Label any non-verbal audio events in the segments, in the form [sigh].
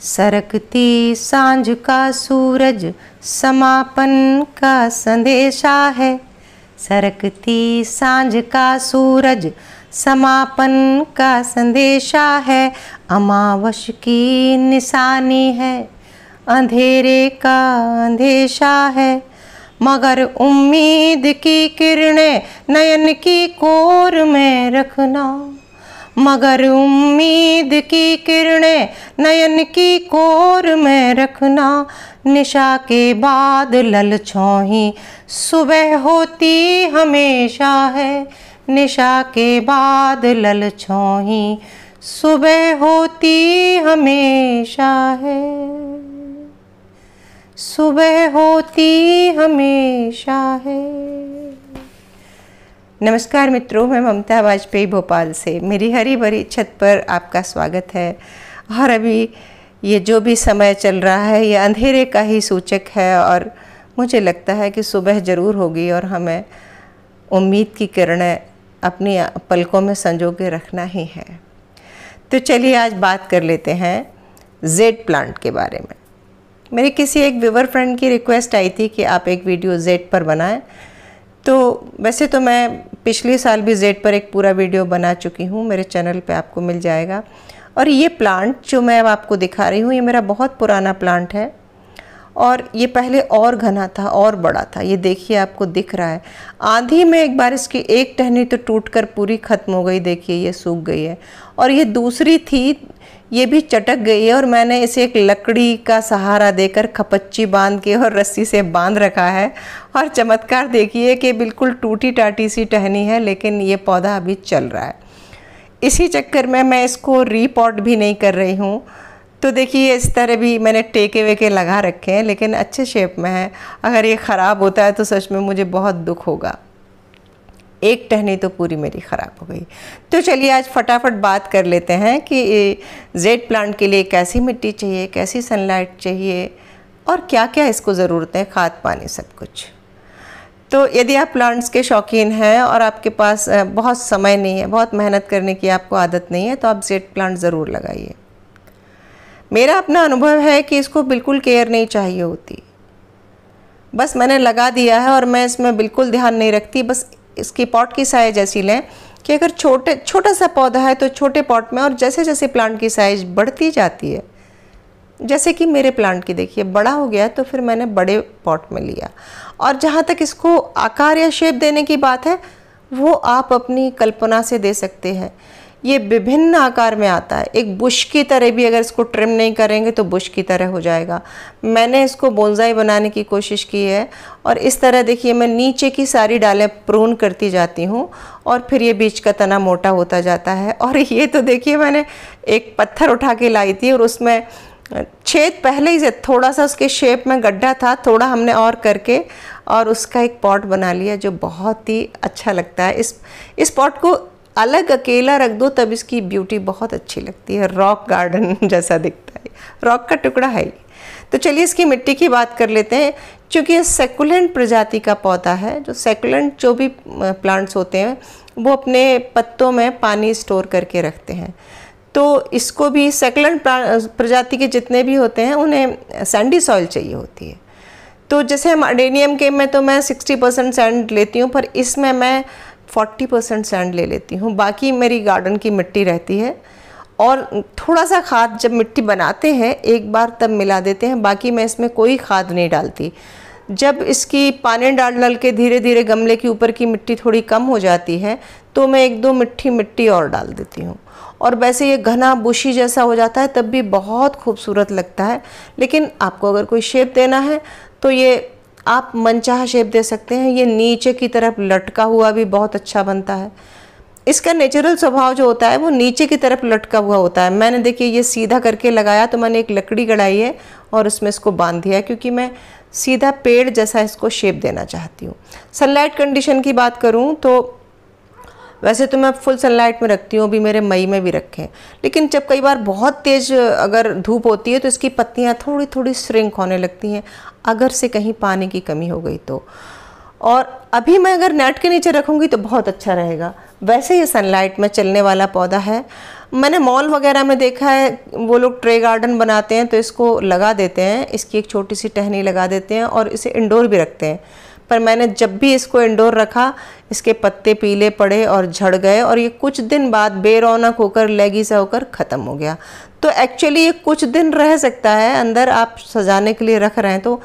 सरकती सांझ का सूरज समापन का संदेशा है सरकती सांझ का सूरज समापन का संदेशा है अमावश की निशानी है अंधेरे का अंदेशा है मगर उम्मीद की किरणें नयन की कोर में रखना मगर उम्मीद की किरणें नयन की कोर में रखना निशा के बाद लल छोही सुबह होती हमेशा है निशा के बाद लल छोही सुबह होती हमेशा है सुबह होती हमेशा है नमस्कार मित्रों मैं ममता वाजपेयी भोपाल से मेरी हरी भरी छत पर आपका स्वागत है और अभी ये जो भी समय चल रहा है ये अंधेरे का ही सूचक है और मुझे लगता है कि सुबह ज़रूर होगी और हमें उम्मीद की किरणें अपनी पलकों में संजो के रखना ही है तो चलिए आज बात कर लेते हैं जेड प्लांट के बारे में मेरे किसी एक व्यूवर फ्रेंड की रिक्वेस्ट आई थी कि आप एक वीडियो जेड पर बनाएं तो वैसे तो मैं पिछले साल भी जेड पर एक पूरा वीडियो बना चुकी हूँ मेरे चैनल पे आपको मिल जाएगा और ये प्लांट जो मैं अब आपको दिखा रही हूँ ये मेरा बहुत पुराना प्लांट है और ये पहले और घना था और बड़ा था ये देखिए आपको दिख रहा है आंधी में एक बार इसकी एक टहनी तो टूट कर पूरी ख़त्म हो गई देखिए ये सूख गई है और ये दूसरी थी ये भी चटक गई है और मैंने इसे एक लकड़ी का सहारा देकर खपच्ची बांध के और रस्सी से बांध रखा है और चमत्कार देखिए कि बिल्कुल टूटी टाटी सी टहनी है लेकिन ये पौधा अभी चल रहा है इसी चक्कर में मैं इसको रीपॉट भी नहीं कर रही हूँ तो देखिए इस तरह भी मैंने टेके वेके लगा रखे हैं लेकिन अच्छे शेप में है अगर ये ख़राब होता है तो सच में मुझे बहुत दुख होगा एक टहनी तो पूरी मेरी ख़राब हो गई तो चलिए आज फटाफट बात कर लेते हैं कि जेड प्लांट के लिए कैसी मिट्टी चाहिए कैसी सनलाइट चाहिए और क्या क्या इसको ज़रूरतें खाद पानी सब कुछ तो यदि आप प्लांट्स के शौकीन हैं और आपके पास बहुत समय नहीं है बहुत मेहनत करने की आपको आदत नहीं है तो आप जेड प्लांट ज़रूर लगाइए मेरा अपना अनुभव है कि इसको बिल्कुल केयर नहीं चाहिए होती बस मैंने लगा दिया है और मैं इसमें बिल्कुल ध्यान नहीं रखती बस इसकी पॉट की साइज ऐसी लें कि अगर छोटे छोटा सा पौधा है तो छोटे पॉट में और जैसे जैसे प्लांट की साइज बढ़ती जाती है जैसे कि मेरे प्लांट की देखिए बड़ा हो गया तो फिर मैंने बड़े पॉट में लिया और जहाँ तक इसको आकार या शेप देने की बात है वो आप अपनी कल्पना से दे सकते हैं ये विभिन्न आकार में आता है एक बुश की तरह भी अगर इसको ट्रिम नहीं करेंगे तो बुश की तरह हो जाएगा मैंने इसको बोनजाई बनाने की कोशिश की है और इस तरह देखिए मैं नीचे की सारी डालें प्रून करती जाती हूँ और फिर ये बीच का तना मोटा होता जाता है और ये तो देखिए मैंने एक पत्थर उठा के लाई थी और उसमें छेद पहले ही से थोड़ा सा उसके शेप में गड्ढा था थोड़ा हमने और करके और उसका एक पॉट बना लिया जो बहुत ही अच्छा लगता है इस इस पॉट को अलग अकेला रख दो तब इसकी ब्यूटी बहुत अच्छी लगती है रॉक गार्डन [laughs] जैसा दिखता है रॉक का टुकड़ा है तो चलिए इसकी मिट्टी की बात कर लेते हैं क्योंकि ये सेकुलेंट प्रजाति का पौधा है जो सेकुलेंट जो भी प्लांट्स होते हैं वो अपने पत्तों में पानी स्टोर करके रखते हैं तो इसको भी सेकुलेंट प्रजाति के जितने भी होते हैं उन्हें सैंडी सॉइल चाहिए होती है तो जैसे हम अडेनियम के में तो मैं 60 परसेंट सैंड लेती हूँ पर इसमें मैं 40 परसेंट सैंड ले लेती हूँ बाकी मेरी गार्डन की मिट्टी रहती है और थोड़ा सा खाद जब मिट्टी बनाते हैं एक बार तब मिला देते हैं बाकी मैं इसमें कोई खाद नहीं डालती जब इसकी पानी डाल डाल के धीरे धीरे गमले के ऊपर की मिट्टी थोड़ी कम हो जाती है तो मैं एक दो मिट्टी मिट्टी और डाल देती हूँ और वैसे ये घना बुशी जैसा हो जाता है तब भी बहुत खूबसूरत लगता है लेकिन आपको अगर कोई शेप देना है तो ये आप मनचाहा शेप दे सकते हैं ये नीचे की तरफ लटका हुआ भी बहुत अच्छा बनता है इसका नेचुरल स्वभाव जो होता है वो नीचे की तरफ लटका हुआ होता है मैंने देखिए ये सीधा करके लगाया तो मैंने एक लकड़ी गढ़ाई है और उसमें इसको बांध दिया क्योंकि मैं सीधा पेड़ जैसा इसको शेप देना चाहती हूँ सनलाइट कंडीशन की बात करूँ तो वैसे तो मैं फुल सनलाइट में रखती हूँ अभी मेरे मई में भी रखें लेकिन जब कई बार बहुत तेज़ अगर धूप होती है तो इसकी पत्तियाँ थोड़ी थोड़ी श्रिंक होने लगती हैं अगर से कहीं पानी की कमी हो गई तो और अभी मैं अगर नेट के नीचे रखूँगी तो बहुत अच्छा रहेगा वैसे ये सनलाइट में चलने वाला पौधा है मैंने मॉल वगैरह में देखा है वो लोग ट्रे गार्डन बनाते हैं तो इसको लगा देते हैं इसकी एक छोटी सी टहनी लगा देते हैं और इसे इंडोर भी रखते हैं पर मैंने जब भी इसको इंडोर रखा इसके पत्ते पीले पड़े और झड़ गए और ये कुछ दिन बाद बेरौनक होकर लेगी सा होकर ख़त्म हो गया तो एक्चुअली ये कुछ दिन रह सकता है अंदर आप सजाने के लिए रख रहे हैं तो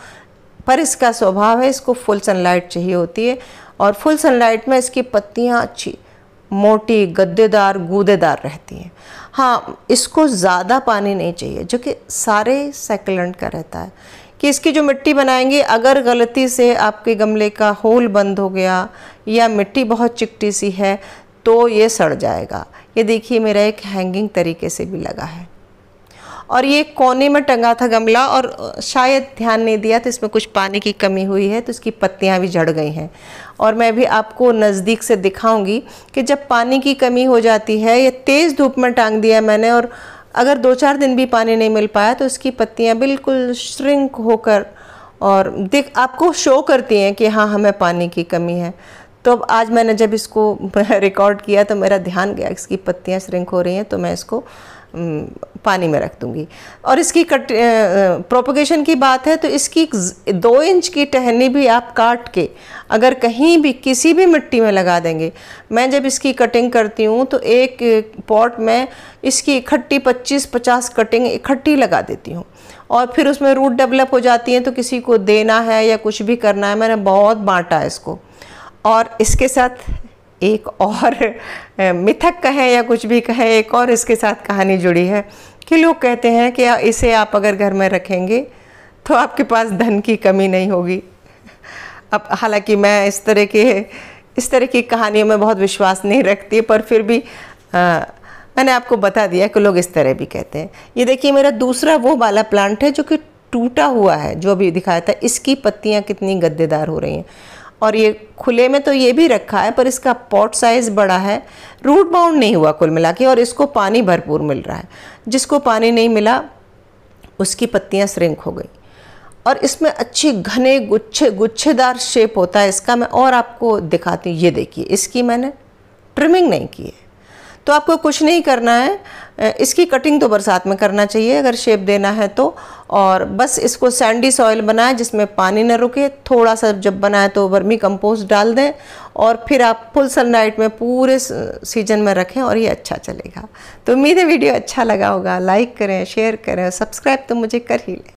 पर इसका स्वभाव है इसको फुल सनलाइट चाहिए होती है और फुल सनलाइट में इसकी पत्तियाँ अच्छी मोटी गद्देदार गूदेदार रहती हैं हाँ इसको ज़्यादा पानी नहीं चाहिए जो कि सारे सेकलेंट का रहता है कि इसकी जो मिट्टी बनाएंगे अगर गलती से आपके गमले का होल बंद हो गया या मिट्टी बहुत चिकटी सी है तो ये सड़ जाएगा ये देखिए मेरा एक हैंगिंग तरीके से भी लगा है और ये कोने में टंगा था गमला और शायद ध्यान नहीं दिया तो इसमें कुछ पानी की कमी हुई है तो इसकी पत्तियाँ भी झड़ गई हैं और मैं भी आपको नज़दीक से दिखाऊंगी कि जब पानी की कमी हो जाती है ये तेज़ धूप में टांग दिया मैंने और अगर दो चार दिन भी पानी नहीं मिल पाया तो इसकी पत्तियाँ बिल्कुल श्रिंक होकर और दिख आपको शो करती हैं कि हाँ हमें पानी की कमी है तो अब आज मैंने जब इसको रिकॉर्ड [laughs] किया तो मेरा ध्यान गया इसकी पत्तियाँ श्रिंक हो रही हैं तो मैं इसको पानी में रख दूंगी और इसकी कट प्रोपोगेशन की बात है तो इसकी दो इंच की टहनी भी आप काट के अगर कहीं भी किसी भी मिट्टी में लगा देंगे मैं जब इसकी कटिंग करती हूँ तो एक पॉट में इसकी इकट्ठी पच्चीस पचास कटिंग इकट्ठी लगा देती हूँ और फिर उसमें रूट डेवलप हो जाती है तो किसी को देना है या कुछ भी करना है मैंने बहुत बांटा इसको और इसके साथ एक और मिथक कहें या कुछ भी कहें एक और इसके साथ कहानी जुड़ी है कि लोग कहते हैं कि इसे आप अगर घर में रखेंगे तो आपके पास धन की कमी नहीं होगी अब हालांकि मैं इस तरह के इस तरह की कहानियों में बहुत विश्वास नहीं रखती पर फिर भी आ, मैंने आपको बता दिया कि लोग इस तरह भी कहते हैं ये देखिए मेरा दूसरा वो वाला प्लांट है जो कि टूटा हुआ है जो अभी दिखाया था इसकी पत्तियाँ कितनी गद्देदार हो रही हैं और ये खुले में तो ये भी रखा है पर इसका पॉट साइज़ बड़ा है रूट बाउंड नहीं हुआ कुल मिला के और इसको पानी भरपूर मिल रहा है जिसको पानी नहीं मिला उसकी पत्तियाँ श्रिंक हो गई और इसमें अच्छी घने गुच्छे गुच्छेदार शेप होता है इसका मैं और आपको दिखाती हूँ ये देखिए इसकी मैंने ट्रिमिंग नहीं की है तो आपको कुछ नहीं करना है इसकी कटिंग तो बरसात में करना चाहिए अगर शेप देना है तो और बस इसको सैंडी सॉइल बनाएं जिसमें पानी न रुके थोड़ा सा जब बनाएं तो वर्मी कंपोस्ट डाल दें और फिर आप फुल सनलाइट में पूरे सीजन में रखें और ये अच्छा चलेगा तो उम्मीद है वीडियो अच्छा लगा होगा लाइक करें शेयर करें सब्सक्राइब तो मुझे कर ही लें